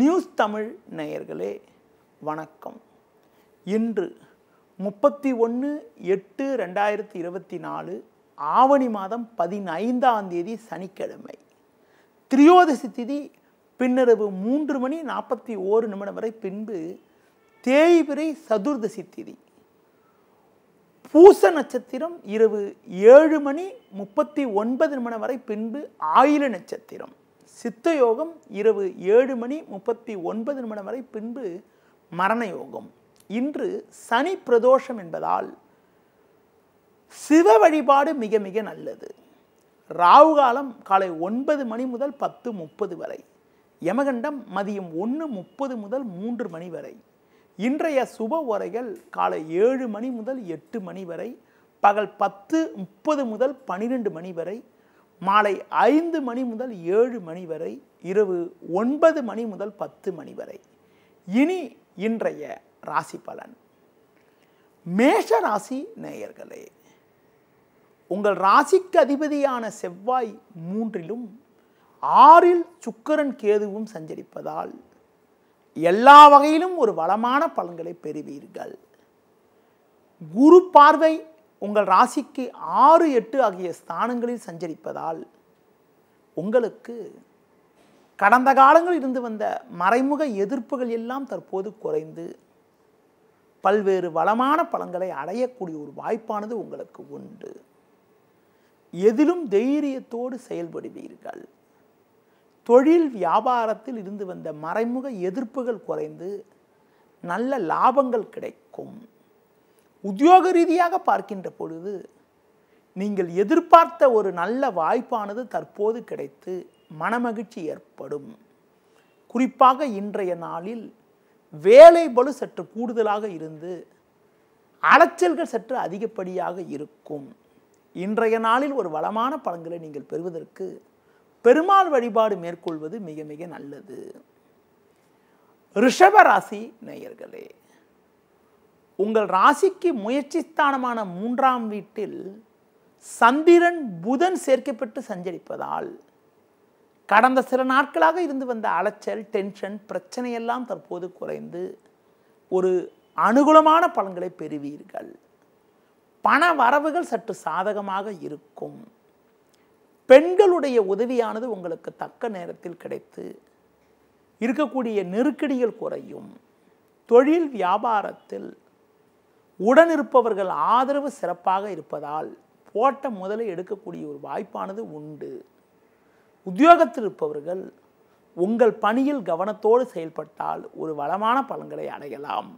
news Tamil நேயர்களே வணக்கம் இன்று முப்பத்தி ஒன்று எட்டு ரெண்டாயிரத்தி இருபத்தி நாலு ஆவணி மாதம் பதினைந்தாம் தேதி சனிக்கிழமை திரியோதசி திதி பின்னரவு மூன்று மணி நாற்பத்தி ஓரு நிமிடம் வரை பின்பு தேய்பிரை சதுர்தசி திதி பூச நட்சத்திரம் இரவு ஏழு மணி முப்பத்தி ஒன்பது நிமிடம் வரை பின்பு ஆயில நட்சத்திரம் சித்த யோகம் இரவு ஏழு மணி முப்பத்தி ஒன்பது நிமிடம் வரை பின்பு மரண யோகம் இன்று சனி பிரதோஷம் என்பதால் சிவ வழிபாடு மிக மிக நல்லது ராவு காலம் காலை ஒன்பது மணி முதல் பத்து முப்பது வரை யமகண்டம் மதியம் ஒன்று முப்பது முதல் மூன்று மணி வரை இன்றைய சுப உரைகள் காலை ஏழு மணி முதல் எட்டு மணி வரை பகல் பத்து முப்பது முதல் பனிரெண்டு மணி வரை மாலை ஐந்து மணி முதல் ஏழு மணி வரை இரவு ஒன்பது மணி முதல் பத்து மணி வரை இனி இன்றைய ராசி பலன் மேஷ ராசி நேயர்களே உங்கள் ராசிக்கு அதிபதியான செவ்வாய் மூன்றிலும் ஆறில் சுக்கரன் கேதுவும் சஞ்சரிப்பதால் எல்லா வகையிலும் ஒரு வளமான பலன்களை பெறுவீர்கள் குரு பார்வை உங்கள் ராசிக்கு ஆறு எட்டு ஆகிய ஸ்தானங்களில் சஞ்சரிப்பதால் உங்களுக்கு கடந்த காலங்களில் இருந்து வந்த மறைமுக எதிர்ப்புகள் எல்லாம் தற்போது குறைந்து பல்வேறு வளமான பலன்களை அடையக்கூடிய ஒரு வாய்ப்பானது உங்களுக்கு உண்டு எதிலும் தைரியத்தோடு செயல்படுவீர்கள் தொழில் வியாபாரத்தில் இருந்து வந்த மறைமுக எதிர்ப்புகள் குறைந்து நல்ல லாபங்கள் கிடைக்கும் உத்தியோக ரீதியாக பார்க்கின்ற பொழுது நீங்கள் எதிர்பார்த்த ஒரு நல்ல வாய்ப்பானது தற்போது கிடைத்து மனமகிழ்ச்சி ஏற்படும் குறிப்பாக இன்றைய நாளில் வேலை பலு சற்று கூடுதலாக இருந்து அலைச்சல்கள் சற்று அதிகப்படியாக இருக்கும் இன்றைய நாளில் ஒரு வளமான பலன்களை நீங்கள் பெறுவதற்கு பெருமாள் வழிபாடு மேற்கொள்வது மிக மிக நல்லது ரிஷபராசி நேயர்களே உங்கள் ராசிக்கு முயற்சி ஸ்தானமான மூன்றாம் வீட்டில் சந்திரன் புதன் சேர்க்கப்பட்டு சஞ்சரிப்பதால் கடந்த சில நாட்களாக இருந்து வந்த அலைச்சல் டென்ஷன் பிரச்சனையெல்லாம் தற்போது குறைந்து ஒரு அனுகூலமான பலன்களை பெறுவீர்கள் பண வரவுகள் சற்று சாதகமாக இருக்கும் பெண்களுடைய உதவியானது உங்களுக்கு தக்க நேரத்தில் கிடைத்து இருக்கக்கூடிய நெருக்கடிகள் குறையும் தொழில் வியாபாரத்தில் உடனிருப்பவர்கள் ஆதரவு சிறப்பாக இருப்பதால் போட்ட முதலை எடுக்கக்கூடிய ஒரு வாய்ப்பானது உண்டு உத்தியோகத்தில் இருப்பவர்கள் உங்கள் பணியில் கவனத்தோடு செயல்பட்டால் ஒரு வளமான பலன்களை அடையலாம்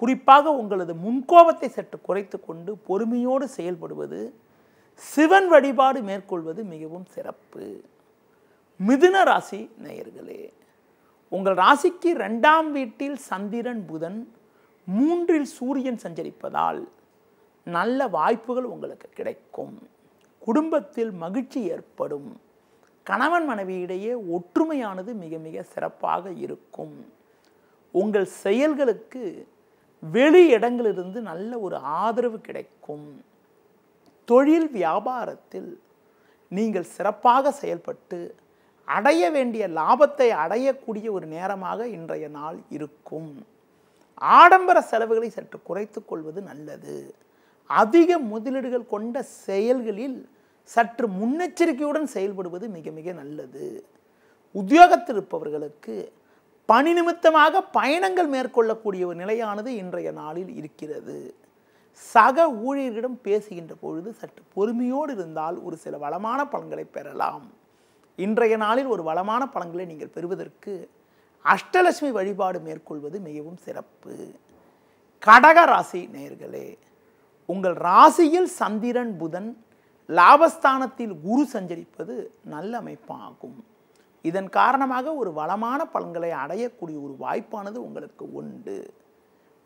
குறிப்பாக உங்களது முன்கோபத்தை சற்று குறைத்து கொண்டு பொறுமையோடு செயல்படுவது சிவன் வழிபாடு மேற்கொள்வது மிகவும் சிறப்பு மிதுன ராசி நேயர்களே உங்கள் ராசிக்கு ரெண்டாம் வீட்டில் சந்திரன் புதன் மூன்றில் சூரியன் சஞ்சரிப்பதால் நல்ல வாய்ப்புகள் உங்களுக்கு கிடைக்கும் குடும்பத்தில் மகிழ்ச்சி ஏற்படும் கணவன் மனைவியிடையே ஒற்றுமையானது மிக மிக சிறப்பாக இருக்கும் உங்கள் செயல்களுக்கு வெளி இடங்களிலிருந்து நல்ல ஒரு ஆதரவு கிடைக்கும் தொழில் வியாபாரத்தில் நீங்கள் சிறப்பாக செயல்பட்டு அடைய வேண்டிய லாபத்தை அடையக்கூடிய ஒரு நேரமாக இன்றைய நாள் இருக்கும் ஆடம்பர செலவுகளை சற்று குறைத்து கொள்வது நல்லது அதிக முதலீடுகள் கொண்ட செயல்களில் சற்று முன்னெச்சரிக்கையுடன் செயல்படுவது மிக மிக நல்லது உத்தியோகத்தில் இருப்பவர்களுக்கு பணி நிமித்தமாக பயணங்கள் மேற்கொள்ளக்கூடிய ஒரு நிலையானது இன்றைய நாளில் இருக்கிறது சக ஊழியர்களிடம் பேசுகின்ற பொழுது சற்று பொறுமையோடு இருந்தால் ஒரு சில வளமான பலன்களை பெறலாம் இன்றைய நாளில் ஒரு வளமான பலன்களை நீங்கள் பெறுவதற்கு அஷ்டலட்சுமி வழிபாடு மேற்கொள்வது மிகவும் சிறப்பு கடக ராசி நேர்களே உங்கள் ராசியில் சந்திரன் புதன் லாபஸ்தானத்தில் குரு சஞ்சரிப்பது நல்ல அமைப்பாகும் இதன் காரணமாக ஒரு வளமான பலன்களை அடையக்கூடிய ஒரு வாய்ப்பானது உங்களுக்கு உண்டு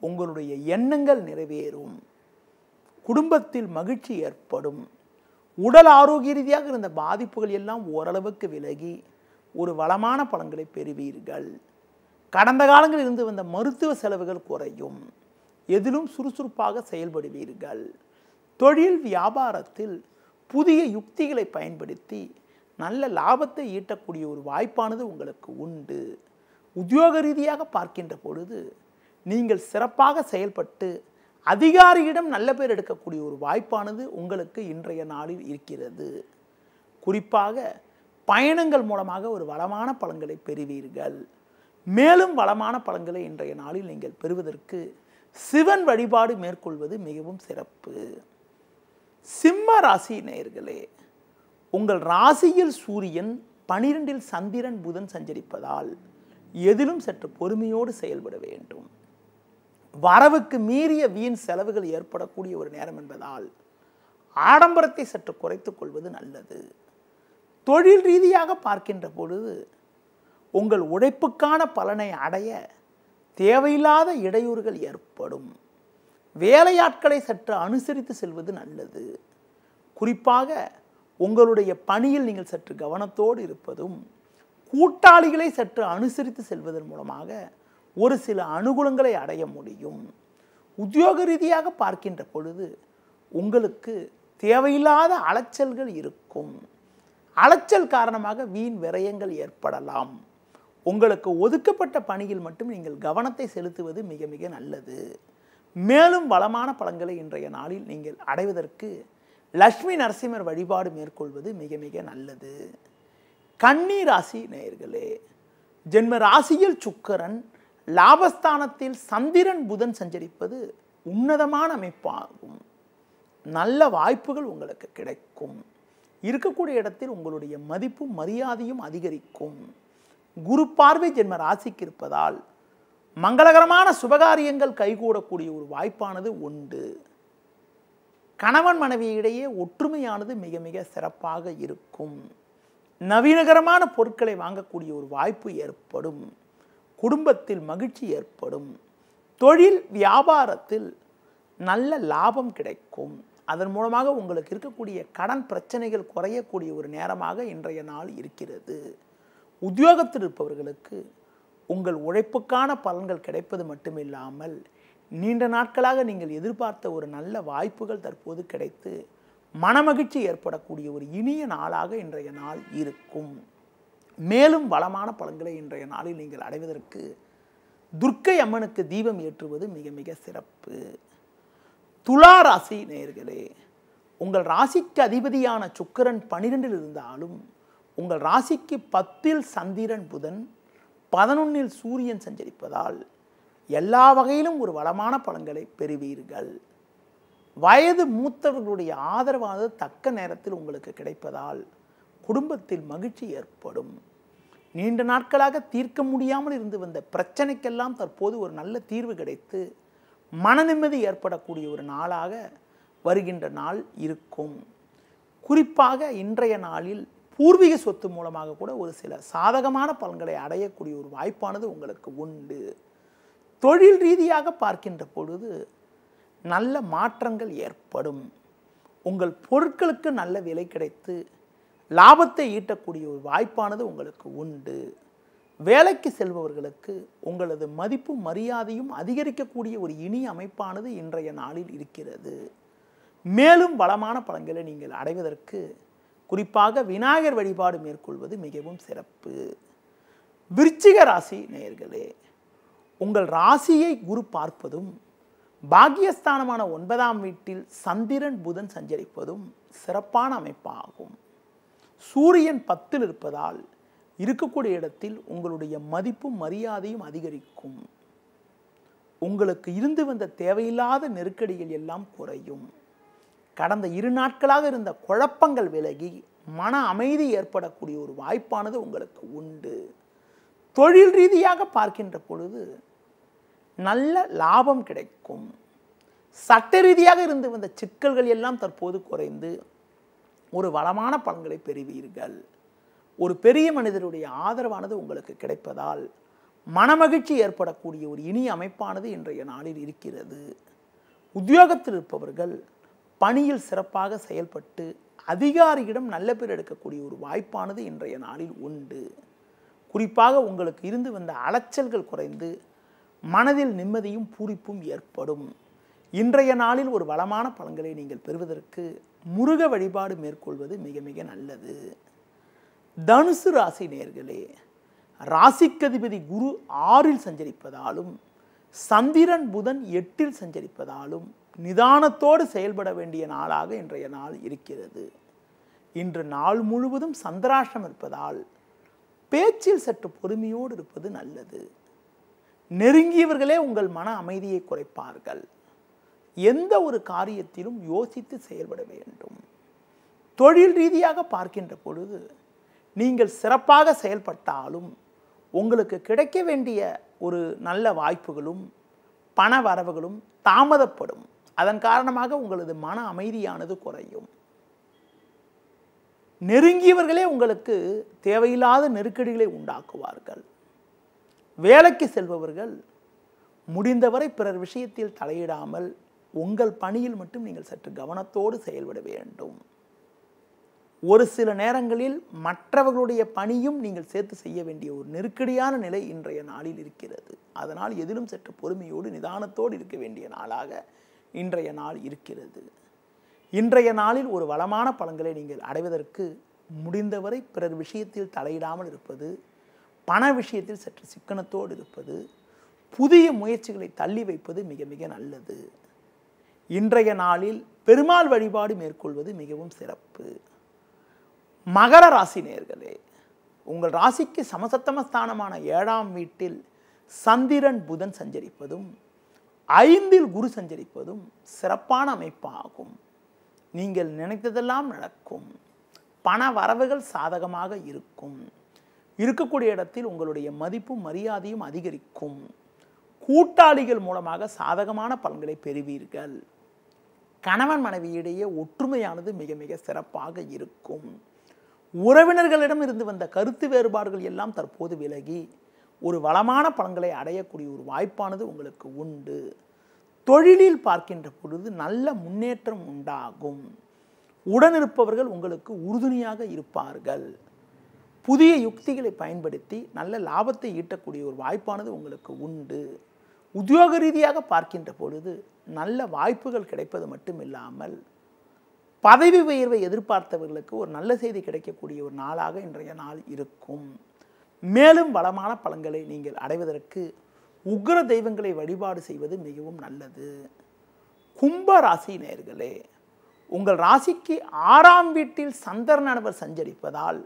உங்களுடைய எண்ணங்கள் நிறைவேறும் குடும்பத்தில் மகிழ்ச்சி ஏற்படும் உடல் ஆரோக்கிய ரீதியாக இருந்த பாதிப்புகள் எல்லாம் ஓரளவுக்கு விலகி ஒரு வளமான பலன்களை பெறுவீர்கள் கடந்த காலங்களில் இருந்து வந்த மருத்துவ செலவுகள் குறையும் எதிலும் சுறுசுறுப்பாக செயல்படுவீர்கள் தொழில் வியாபாரத்தில் புதிய யுக்திகளை பயன்படுத்தி நல்ல லாபத்தை ஈட்டக்கூடிய ஒரு வாய்ப்பானது உங்களுக்கு உண்டு உத்தியோக ரீதியாக பார்க்கின்ற பொழுது நீங்கள் சிறப்பாக செயல்பட்டு அதிகாரியிடம் நல்ல பேர் எடுக்கக்கூடிய ஒரு வாய்ப்பானது உங்களுக்கு இன்றைய நாளில் இருக்கிறது குறிப்பாக பயணங்கள் மூலமாக ஒரு வளமான பழங்களை பெறுவீர்கள் மேலும் வளமான பழங்களை இன்றைய நாளில் நீங்கள் பெறுவதற்கு சிவன் வழிபாடு மேற்கொள்வது மிகவும் சிறப்பு சிம்ம ராசி நேயர்களே உங்கள் ராசியில் சூரியன் பனிரெண்டில் சந்திரன் புதன் சஞ்சரிப்பதால் எதிலும் சற்று பொறுமையோடு செயல்பட வேண்டும் வரவுக்கு மீறிய வீண் செலவுகள் ஏற்படக்கூடிய ஒரு நேரம் என்பதால் ஆடம்பரத்தை சற்று குறைத்துக் கொள்வது நல்லது தொழில் ரீதியாக பார்க்கின்ற பொழுது உங்கள் உழைப்புக்கான பலனை அடைய தேவையில்லாத இடையூறுகள் ஏற்படும் வேலையாட்களை சற்று அனுசரித்து செல்வது நல்லது குறிப்பாக உங்களுடைய பணியில் நீங்கள் சற்று கவனத்தோடு இருப்பதும் கூட்டாளிகளை சற்று அனுசரித்து செல்வதன் மூலமாக ஒரு சில அனுகூலங்களை அடைய முடியும் உத்தியோக ரீதியாக பார்க்கின்ற பொழுது உங்களுக்கு தேவையில்லாத அலைச்சல்கள் இருக்கும் அலைச்சல் காரணமாக வீண் விரயங்கள் ஏற்படலாம் உங்களுக்கு ஒதுக்கப்பட்ட பணியில் மட்டும் நீங்கள் கவனத்தை செலுத்துவது மிக மிக நல்லது மேலும் வளமான பலன்களை இன்றைய நாளில் நீங்கள் அடைவதற்கு லக்ஷ்மி நரசிம்மர் வழிபாடு மேற்கொள்வது மிக மிக நல்லது கண்ணீர் ராசி நேயர்களே ஜென்ம ராசியில் சுக்கரன் லாபஸ்தானத்தில் சந்திரன் புதன் சஞ்சரிப்பது உன்னதமான அமைப்பாகும் நல்ல வாய்ப்புகள் உங்களுக்கு கிடைக்கும் இருக்கக்கூடிய இடத்தில் உங்களுடைய மதிப்பும் மரியாதையும் அதிகரிக்கும் குரு பார்வை ஜென்ம ராசிக்கு இருப்பதால் மங்களகரமான சுபகாரியங்கள் கைகூடக்கூடிய ஒரு வாய்ப்பானது உண்டு கணவன் மனைவியிடையே ஒற்றுமையானது மிக மிக சிறப்பாக இருக்கும் நவீனகரமான பொருட்களை வாங்கக்கூடிய ஒரு வாய்ப்பு ஏற்படும் குடும்பத்தில் மகிழ்ச்சி ஏற்படும் தொழில் வியாபாரத்தில் நல்ல லாபம் கிடைக்கும் அதன் மூலமாக உங்களுக்கு இருக்கக்கூடிய கடன் பிரச்சனைகள் குறையக்கூடிய ஒரு நேரமாக இன்றைய நாள் இருக்கிறது உத்தியோகத்தில் இருப்பவர்களுக்கு உங்கள் உழைப்புக்கான பலன்கள் கிடைப்பது மட்டுமில்லாமல் நீண்ட நாட்களாக நீங்கள் எதிர்பார்த்த ஒரு நல்ல வாய்ப்புகள் தற்போது கிடைத்து மனமகிழ்ச்சி ஏற்படக்கூடிய ஒரு இனிய நாளாக இன்றைய நாள் இருக்கும் மேலும் வளமான பலன்களை இன்றைய நாளில் நீங்கள் அடைவதற்கு துர்க்கை அம்மனுக்கு தீபம் ஏற்றுவது மிக மிக சிறப்பு துலா ராசி நேர்களே உங்கள் ராசிக்கு அதிபதியான சுக்கரன் பனிரெண்டில் இருந்தாலும் உங்கள் ராசிக்கு பத்தில் சந்திரன் புதன் பதினொன்னில் சூரியன் சஞ்சரிப்பதால் எல்லா வகையிலும் ஒரு வளமான பலன்களை பெறுவீர்கள் வயது மூத்தவர்களுடைய ஆதரவானது தக்க நேரத்தில் உங்களுக்கு கிடைப்பதால் குடும்பத்தில் மகிழ்ச்சி ஏற்படும் நீண்ட நாட்களாக தீர்க்க முடியாமல் இருந்து வந்த பிரச்சனைக்கெல்லாம் தற்போது ஒரு நல்ல தீர்வு கிடைத்து மனநிம்மதி ஏற்படக்கூடிய ஒரு நாளாக வருகின்ற நாள் இருக்கும் குறிப்பாக இன்றைய நாளில் பூர்வீக சொத்து மூலமாக கூட ஒரு சில சாதகமான பலன்களை அடையக்கூடிய ஒரு வாய்ப்பானது உங்களுக்கு உண்டு தொழில் ரீதியாக பார்க்கின்ற பொழுது நல்ல மாற்றங்கள் ஏற்படும் உங்கள் பொருட்களுக்கு நல்ல விலை கிடைத்து லாபத்தை ஈட்டக்கூடிய ஒரு வாய்ப்பானது உங்களுக்கு உண்டு வேலைக்கு செல்பவர்களுக்கு உங்களது மதிப்பும் மரியாதையும் அதிகரிக்கக்கூடிய ஒரு இனி அமைப்பானது இன்றைய நாளில் இருக்கிறது மேலும் வளமான பலன்களை நீங்கள் அடைவதற்கு குறிப்பாக விநாயகர் வழிபாடு மேற்கொள்வது மிகவும் சிறப்பு விருச்சிக ராசி நேயர்களே உங்கள் ராசியை குரு பார்ப்பதும் பாக்கியஸ்தானமான ஒன்பதாம் வீட்டில் சந்திரன் புதன் சஞ்சரிப்பதும் சிறப்பான அமைப்பாகும் சூரியன் பத்தில் இருப்பதால் இருக்கக்கூடிய இடத்தில் உங்களுடைய மதிப்பும் மரியாதையும் அதிகரிக்கும் உங்களுக்கு இருந்து வந்த தேவையில்லாத நெருக்கடிகள் எல்லாம் குறையும் கடந்த இரு நாட்களாக இருந்த குழப்பங்கள் விலகி மன அமைதி ஏற்படக்கூடிய ஒரு வாய்ப்பானது உங்களுக்கு உண்டு தொழில் ரீதியாக பார்க்கின்ற பொழுது நல்ல லாபம் கிடைக்கும் சட்ட ரீதியாக இருந்து வந்த சிக்கல்கள் எல்லாம் தற்போது குறைந்து ஒரு வளமான பலன்களை பெறுவீர்கள் ஒரு பெரிய மனிதருடைய ஆதரவானது உங்களுக்கு கிடைப்பதால் மனமகிழ்ச்சி ஏற்படக்கூடிய ஒரு இனிய அமைப்பானது இன்றைய நாளில் இருக்கிறது உத்தியோகத்தில் இருப்பவர்கள் பணியில் சிறப்பாக செயல்பட்டு அதிகாரியிடம் நல்ல பேர் எடுக்கக்கூடிய ஒரு வாய்ப்பானது இன்றைய நாளில் உண்டு குறிப்பாக உங்களுக்கு இருந்து வந்த அலைச்சல்கள் குறைந்து மனதில் நிம்மதியும் பூரிப்பும் ஏற்படும் இன்றைய நாளில் ஒரு வளமான பலன்களை நீங்கள் பெறுவதற்கு முருக வழிபாடு மேற்கொள்வது மிக மிக நல்லது தனுசு ராசி நேர்களே ராசிக்கதிபதி குரு ஆறில் சஞ்சரிப்பதாலும் சந்திரன் புதன் எட்டில் சஞ்சரிப்பதாலும் நிதானத்தோடு செயல்பட வேண்டிய நாளாக இன்றைய நாள் இருக்கிறது இன்று நாள் முழுவதும் சந்திராஷ்டம் இருப்பதால் பேச்சில் சற்று பொறுமையோடு இருப்பது நல்லது நெருங்கியவர்களே உங்கள் மன அமைதியை குறைப்பார்கள் எந்த ஒரு காரியத்திலும் யோசித்து செயல்பட வேண்டும் தொழில் ரீதியாக பார்க்கின்ற பொழுது நீங்கள் சிறப்பாக செயல்பட்டாலும் உங்களுக்கு கிடைக்க வேண்டிய ஒரு நல்ல வாய்ப்புகளும் பண வரவுகளும் தாமதப்படும் அதன் காரணமாக உங்களது மன அமைதியானது குறையும் நெருங்கியவர்களே உங்களுக்கு தேவையில்லாத நெருக்கடிகளை உண்டாக்குவார்கள் வேலைக்கு செல்பவர்கள் முடிந்தவரை பிறர் விஷயத்தில் தலையிடாமல் உங்கள் பணியில் மட்டும் நீங்கள் சற்று கவனத்தோடு செயல்பட வேண்டும் ஒரு சில நேரங்களில் மற்றவர்களுடைய பணியும் நீங்கள் சேர்த்து செய்ய வேண்டிய ஒரு நெருக்கடியான நிலை இன்றைய நாளில் இருக்கிறது அதனால் எதிலும் சற்று பொறுமையோடு நிதானத்தோடு இருக்க வேண்டிய நாளாக இன்றைய நாள் இருக்கிறது இன்றைய நாளில் ஒரு வளமான பலன்களை நீங்கள் அடைவதற்கு முடிந்தவரை பிறர் விஷயத்தில் தலையிடாமல் இருப்பது பண விஷயத்தில் சற்று சிக்கனத்தோடு இருப்பது புதிய முயற்சிகளை தள்ளி வைப்பது மிக மிக நல்லது இன்றைய நாளில் பெருமாள் வழிபாடு மேற்கொள்வது மிகவும் சிறப்பு மகர ராசி நேர்களே உங்கள் ராசிக்கு சமசத்தம ஸ்தானமான ஏழாம் வீட்டில் சந்திரன் புதன் சஞ்சரிப்பதும் ஐந்தில் குரு சஞ்சரிப்பதும் சிறப்பான அமைப்பாகும் நீங்கள் நினைத்ததெல்லாம் நடக்கும் பண வரவுகள் சாதகமாக இருக்கும் இருக்கக்கூடிய இடத்தில் உங்களுடைய மதிப்பும் மரியாதையும் அதிகரிக்கும் கூட்டாளிகள் மூலமாக சாதகமான பலன்களை பெறுவீர்கள் கணவன் மனைவியிடையே ஒற்றுமையானது மிக மிக சிறப்பாக இருக்கும் உறவினர்களிடம் இருந்து வந்த கருத்து வேறுபாடுகள் எல்லாம் தற்போது விலகி ஒரு வளமான பலன்களை அடையக்கூடிய ஒரு வாய்ப்பானது உங்களுக்கு உண்டு தொழிலில் பார்க்கின்ற பொழுது நல்ல முன்னேற்றம் உண்டாகும் உடனிருப்பவர்கள் உங்களுக்கு உறுதுணையாக இருப்பார்கள் புதிய யுக்திகளை பயன்படுத்தி நல்ல லாபத்தை ஈட்டக்கூடிய ஒரு வாய்ப்பானது உங்களுக்கு உண்டு உத்தியோக ரீதியாக பார்க்கின்ற பொழுது நல்ல வாய்ப்புகள் கிடைப்பது மட்டும் இல்லாமல் பதவி உயர்வை எதிர்பார்த்தவர்களுக்கு ஒரு நல்ல செய்தி கிடைக்கக்கூடிய ஒரு நாளாக இன்றைய நாள் இருக்கும் மேலும் வளமான பலன்களை நீங்கள் அடைவதற்கு உக்ர தெய்வங்களை வழிபாடு செய்வது மிகவும் நல்லது கும்ப ராசி நேர்களே உங்கள் ராசிக்கு ஆறாம் வீட்டில் சந்திரன் நபர் சஞ்சரிப்பதால்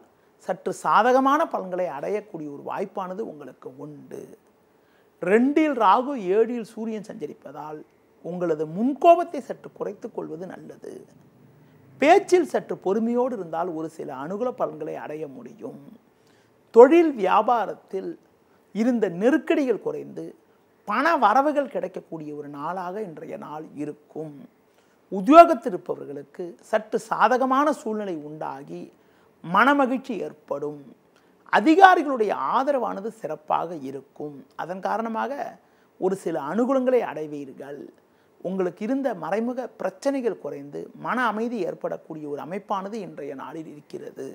சற்று சாதகமான பலன்களை அடையக்கூடிய ஒரு வாய்ப்பானது உங்களுக்கு உண்டு ரெண்டில் ராகு ஏழில் சூரியன் சஞ்சரிப்பதால் உங்களது முன்கோபத்தை சற்று குறைத்து கொள்வது நல்லது பேச்சில் சற்று பொறுமையோடு இருந்தால் ஒரு சில அனுகூல பலன்களை அடைய முடியும் தொழில் வியாபாரத்தில் இருந்த நெருக்கடிகள் குறைந்து பண வரவுகள் கிடைக்கக்கூடிய ஒரு நாளாக இன்றைய நாள் இருக்கும் உத்தியோகத்தில் இருப்பவர்களுக்கு சற்று சாதகமான சூழ்நிலை உண்டாகி மனமகிழ்ச்சி ஏற்படும் அதிகாரிகளுடைய ஆதரவானது சிறப்பாக இருக்கும் அதன் காரணமாக ஒரு சில அனுகூலங்களை அடைவீர்கள் உங்களுக்கு இருந்த மறைமுக பிரச்சனைகள் குறைந்து மன அமைதி ஏற்படக்கூடிய ஒரு அமைப்பானது இன்றைய நாளில் இருக்கிறது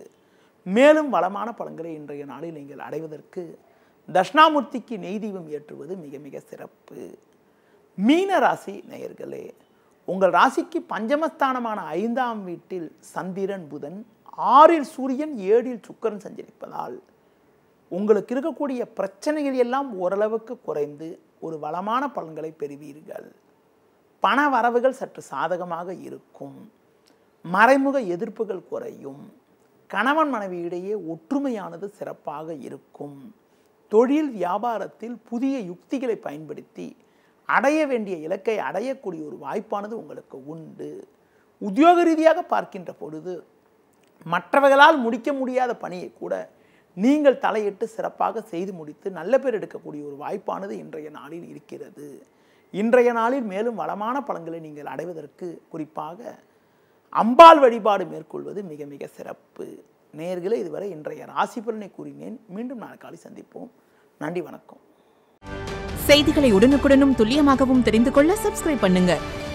மேலும் வளமான பலன்களை இன்றைய நாளில் நீங்கள் அடைவதற்கு தட்சிணாமூர்த்திக்கு நெய் தீபம் ஏற்றுவது மிக மிக சிறப்பு மீன ராசி நேயர்களே உங்கள் ராசிக்கு பஞ்சமஸ்தானமான ஐந்தாம் வீட்டில் சந்திரன் புதன் ஆறில் சூரியன் ஏழில் சுக்கரன் சஞ்சரிப்பதால் உங்களுக்கு இருக்கக்கூடிய பிரச்சனைகள் எல்லாம் ஓரளவுக்கு குறைந்து ஒரு வளமான பலன்களை பெறுவீர்கள் பண வரவுகள் சற்று சாதகமாக இருக்கும் மறைமுக எதிர்ப்புகள் குறையும் கணவன் மனைவியிடையே ஒற்றுமையானது சிறப்பாக இருக்கும் தொழில் வியாபாரத்தில் புதிய யுக்திகளை பயன்படுத்தி அடைய வேண்டிய இலக்கை அடையக்கூடிய ஒரு வாய்ப்பானது உங்களுக்கு உண்டு உத்தியோக ரீதியாக பார்க்கின்ற பொழுது மற்றவர்களால் முடிக்க முடியாத பணியை கூட நீங்கள் தலையிட்டு சிறப்பாக செய்து முடித்து நல்ல பேர் எடுக்கக்கூடிய ஒரு வாய்ப்பானது இன்றைய நாளில் இருக்கிறது இன்றைய நாளில் மேலும் வளமான பலன்களை நீங்கள் அடைவதற்கு குறிப்பாக அம்பாள் வழிபாடு மேற்கொள்வது மிக மிக சிறப்பு நேர்களை இதுவரை இன்றைய ராசி பலனை கூறினேன் மீண்டும் நான் காலை சந்திப்போம் நன்றி வணக்கம் செய்திகளை உடனுக்குடனும் துல்லியமாகவும் தெரிந்து கொள்ள சப்ஸ்கிரைப் பண்ணுங்கள்